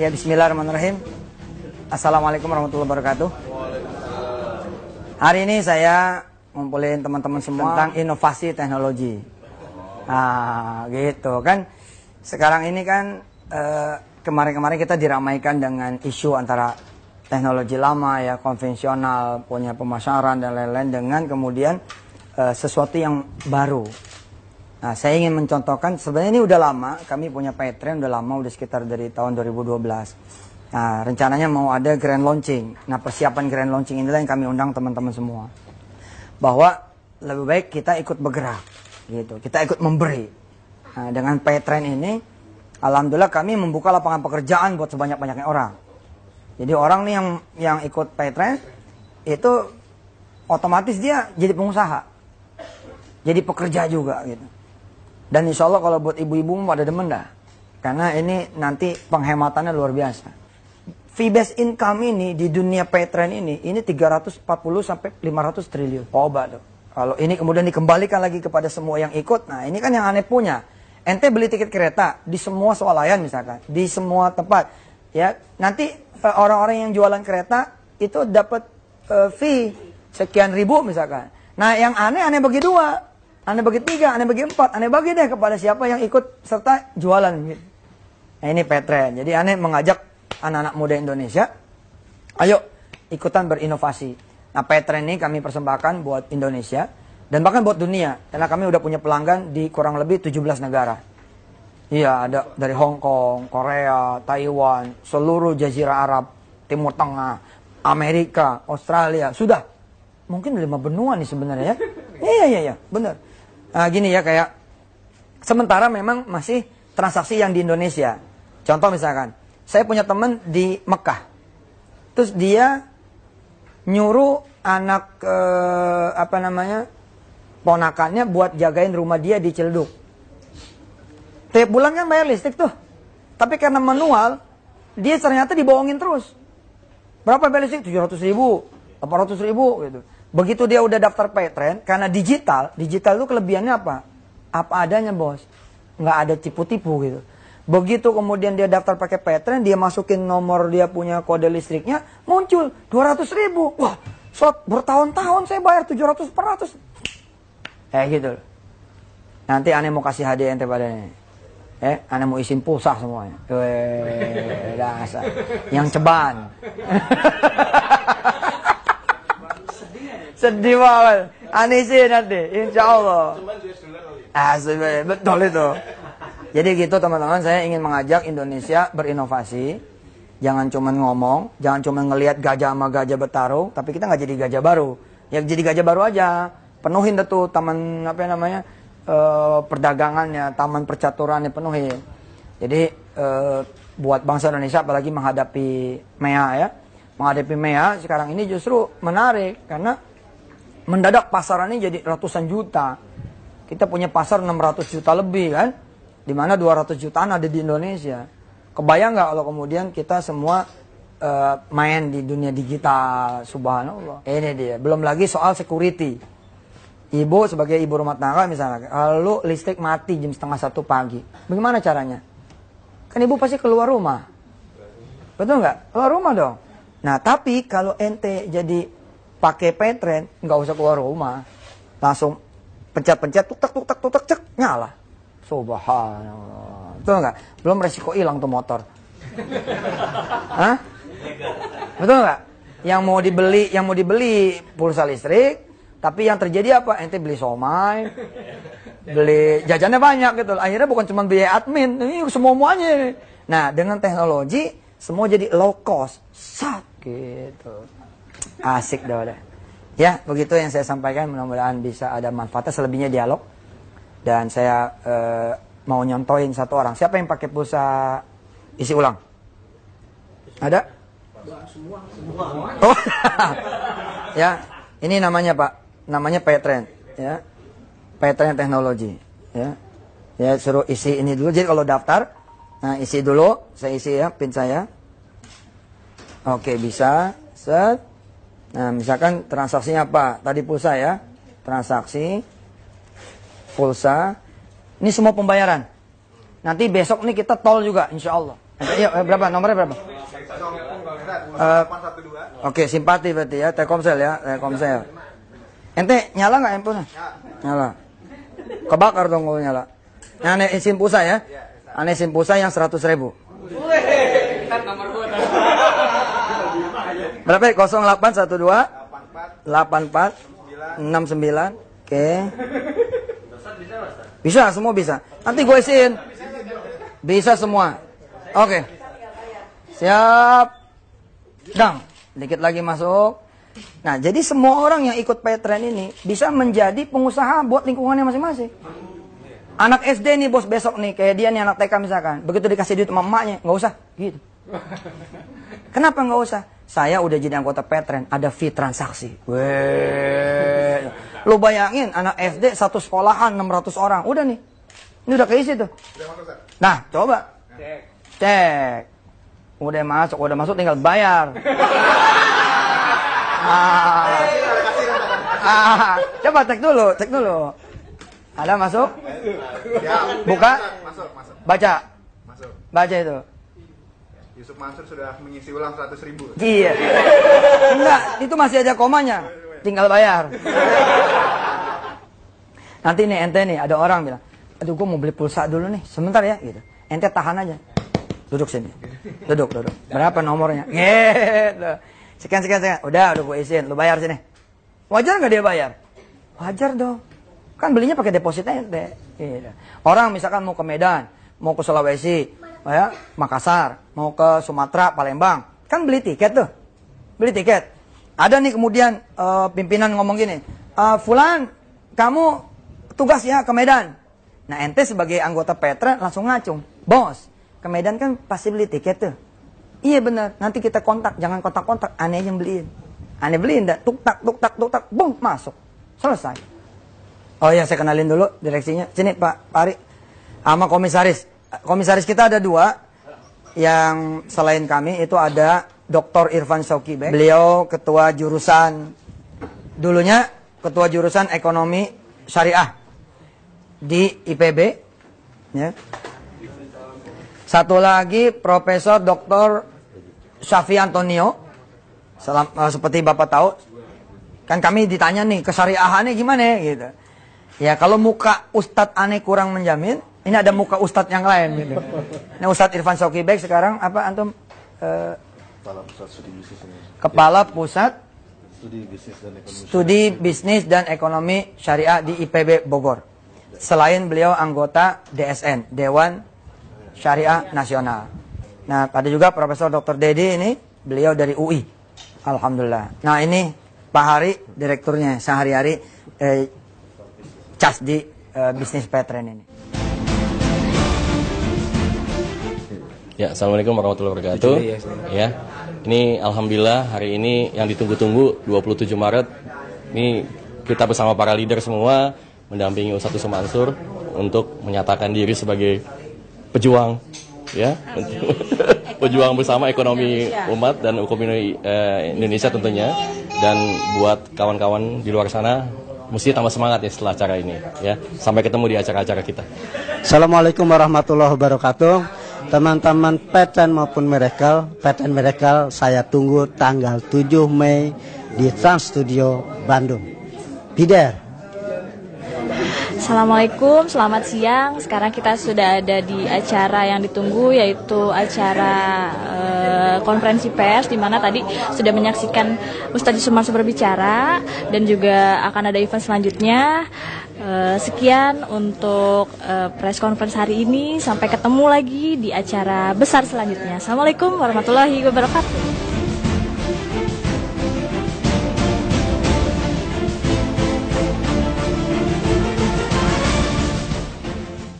Ya Bismillahirrahmanirrahim Assalamualaikum warahmatullahi wabarakatuh Hari ini saya ngumpulin teman-teman semua tentang inovasi teknologi Nah gitu kan Sekarang ini kan eh, Kemarin-kemarin kita diramaikan dengan isu antara teknologi lama ya konvensional punya pemasaran dan lain-lain dengan kemudian eh, sesuatu yang baru Nah, saya ingin mencontohkan sebenarnya ini udah lama, kami punya Patreon udah lama, udah sekitar dari tahun 2012. Nah, rencananya mau ada grand launching. Nah, persiapan grand launching inilah yang kami undang teman-teman semua. Bahwa lebih baik kita ikut bergerak, gitu. Kita ikut memberi. Nah, dengan Patreon ini, alhamdulillah kami membuka lapangan pekerjaan buat sebanyak-banyaknya orang. Jadi orang nih yang yang ikut Patreon itu otomatis dia jadi pengusaha. Jadi pekerja juga gitu. Dan insya Allah kalau buat ibu-ibu pada demen dah. Karena ini nanti penghematannya luar biasa. Fee-based income ini di dunia Patreon ini, ini 340 sampai 500 triliun. Coba dong. Kalau ini kemudian dikembalikan lagi kepada semua yang ikut, nah ini kan yang aneh punya. Ente beli tiket kereta di semua swalayan misalkan, di semua tempat. ya Nanti eh, orang-orang yang jualan kereta itu dapat uh, fee sekian ribu misalkan. Nah yang aneh-aneh bagi dua. Anda bagi tiga, Anda bagi empat, Anda bagi deh kepada siapa yang ikut serta jualan. Gitu. Nah, ini petren. Jadi Anda mengajak anak-anak muda Indonesia, ayo ikutan berinovasi. Nah petren ini kami persembahkan buat Indonesia dan bahkan buat dunia. Karena kami udah punya pelanggan di kurang lebih 17 negara. Iya, ada dari Hong Kong, Korea, Taiwan, seluruh jazirah Arab, Timur Tengah, Amerika, Australia, sudah. Mungkin lima benua nih sebenarnya ya. Iya, iya, iya, benar uh, gini ya kayak sementara memang masih transaksi yang di Indonesia. Contoh misalkan, saya punya teman di Mekah. Terus dia nyuruh anak uh, apa namanya? ponakannya buat jagain rumah dia di Ciledug. Tiap bulan kan bayar listrik tuh. Tapi karena manual, dia ternyata dibohongin terus. Berapa bayar listrik? 700 ribu, 800 ribu gitu. Begitu dia udah daftar Patreon, karena digital, digital itu kelebihannya apa? Apa adanya bos, nggak ada tipu-tipu gitu. Begitu kemudian dia daftar pakai Patreon, dia masukin nomor dia punya kode listriknya, muncul 200 ribu. Wah, slot bertahun-tahun saya bayar 700 per ratus. Eh gitu loh. Nanti aneh mau kasih hadiah ente padanya. Eh, aneh mau isin pulsa semuanya. Weh, dasar. Yang ceban. Sedih banget. aneh sih nanti, insya Allah. Ah, sebenarnya betul itu. Jadi gitu teman-teman, saya ingin mengajak Indonesia berinovasi. Jangan cuman ngomong, jangan cuman ngelihat gajah sama gajah bertarung, tapi kita nggak jadi gajah baru. Ya jadi gajah baru aja. Penuhin deh tuh taman apa namanya? E, perdagangannya, taman percaturannya penuhin. Jadi e, buat bangsa Indonesia apalagi menghadapi MEA ya. Menghadapi MEA sekarang ini justru menarik karena Mendadak pasarannya jadi ratusan juta. Kita punya pasar 600 juta lebih kan. Di mana 200 jutaan ada di Indonesia. Kebayang nggak kalau kemudian kita semua uh, main di dunia digital, subhanallah. Ini dia, belum lagi soal security. Ibu sebagai ibu rumah tangga misalnya, lalu listrik mati jam setengah satu pagi. Bagaimana caranya? Kan ibu pasti keluar rumah. Betul nggak? Keluar rumah dong. Nah, tapi kalau ente jadi pakai petren nggak usah keluar rumah langsung pencet-pencet tuk-tak tuk-tak tuk-tak cek nyala subhanallah betul nggak belum resiko hilang tuh motor Hah? betul nggak yang mau dibeli yang mau dibeli pulsa listrik tapi yang terjadi apa ente beli somai beli jajannya banyak gitu akhirnya bukan cuma biaya admin ini semua muanya nah dengan teknologi semua jadi low cost sakit. gitu Asik dah. Ya, begitu yang saya sampaikan. Mudah-mudahan bisa ada manfaatnya. Selebihnya dialog. Dan saya e, mau nyontohin satu orang. Siapa yang pakai pulsa isi ulang? Ada? Oh, ya. Ini namanya Pak. Namanya Petren. Ya. Petren Teknologi. Ya. Ya, suruh isi ini dulu. Jadi kalau daftar, nah isi dulu. Saya isi ya, pin saya. Oke, bisa. Set. Nah, misalkan transaksinya apa? Tadi pulsa ya. Transaksi pulsa. Ini semua pembayaran. Nanti besok nih kita tol juga insya Allah. Iya, eh, berapa? Nomornya berapa? Uh, Oke, okay, simpati berarti ya. Telkomsel ya, Telkomsel. Ente nyala nggak handphone? Nyala. Kebakar dong kalau nyala. Nah, aneh SIM pulsa ya. Aneh SIM pulsa yang seratus ribu. Kan nomor Berapa ya? 0812 84 69 Oke. Bisa semua bisa. Nanti gue isiin. Bisa semua. Oke. Siap. Dang. Dikit lagi masuk. Nah, jadi semua orang yang ikut petren ini bisa menjadi pengusaha buat lingkungannya masing-masing. Anak SD nih bos besok nih, kayak dia nih anak TK misalkan. Begitu dikasih duit sama emaknya, nggak usah. Gitu. Kenapa nggak usah? Saya udah jadi anggota Petren, ada fee transaksi. Weh. Lo bayangin anak SD satu sekolahan 600 orang. Udah nih. Ini udah keisi tuh. Nah, coba. Cek. Cek. Udah masuk, udah masuk tinggal bayar. ah. Ah. Coba cek dulu, cek dulu. Ada masuk? Buka? Baca. Baca itu. Yusuf Mansur sudah mengisi ulang 100 ribu. Iya. Enggak, itu masih ada komanya. Tinggal bayar. Nanti nih ente nih ada orang bilang, aduh gue mau beli pulsa dulu nih, sebentar ya gitu. Ente tahan aja. Duduk sini. Duduk, duduk. Berapa nomornya? Gitu. Sekian, sekian, sekian. Udah, udah gue izin. Lu bayar sini. Wajar nggak dia bayar? Wajar dong. Kan belinya pakai deposit ente. Gitu. Orang misalkan mau ke Medan, mau ke Sulawesi, Oh ya, Makassar, mau ke Sumatera, Palembang. Kan beli tiket tuh. Beli tiket. Ada nih kemudian uh, pimpinan ngomong gini, uh, Fulan, kamu tugas ya ke Medan. Nah ente sebagai anggota Petra langsung ngacung. Bos, ke Medan kan pasti beli tiket tuh. Iya bener, nanti kita kontak, jangan kontak-kontak, aneh yang beliin. Aneh beliin, dah. tuk tak, tuk tak, tuk tak, bung, masuk. Selesai. Oh ya, saya kenalin dulu direksinya. Sini Pak Ari, sama komisaris komisaris kita ada dua yang selain kami itu ada Dr. Irfan Shokibe. Beliau ketua jurusan dulunya ketua jurusan ekonomi syariah di IPB. Ya. Satu lagi Profesor Dr. Syafi Antonio. Selam, uh, eh, seperti Bapak tahu, kan kami ditanya nih kesariahannya gimana ya, gitu. Ya kalau muka Ustadz aneh kurang menjamin, ini ada muka ustadz yang lain gitu. Nah Ustadz Irfan Soki beg. sekarang apa antum? Uh, Kepala Pusat Studi Bisnis dan Kepala Pusat Studi Bisnis dan Ekonomi, Studi Bisnis dan Ekonomi Syariah di IPB Bogor. Selain beliau anggota DSN, Dewan Syariah Nasional. Nah, ada juga Profesor Dr. Dedi ini, beliau dari UI. Alhamdulillah. Nah, ini Pak Hari, direkturnya sehari-hari eh, cas di eh, bisnis Petren ini. Ya, Assalamualaikum warahmatullahi wabarakatuh. Iya, iya, ya, ini Alhamdulillah hari ini yang ditunggu-tunggu 27 Maret. Ini kita bersama para leader semua mendampingi Ustaz Usman Mansur untuk menyatakan diri sebagai pejuang ya pejuang bersama ekonomi umat dan ekonomi eh, Indonesia tentunya dan buat kawan-kawan di luar sana mesti tambah semangat ya setelah acara ini ya sampai ketemu di acara-acara kita Assalamualaikum warahmatullahi wabarakatuh teman-teman Peten maupun Miracle. Peten Miracle saya tunggu tanggal 7 Mei di Trans Studio Bandung. Bider. Assalamualaikum, selamat siang. Sekarang kita sudah ada di acara yang ditunggu yaitu acara Eh, konferensi pers di mana tadi sudah menyaksikan Ustadz Sumarso berbicara dan juga akan ada event selanjutnya. Eh, sekian untuk eh, press conference hari ini. Sampai ketemu lagi di acara besar selanjutnya. Assalamualaikum warahmatullahi wabarakatuh.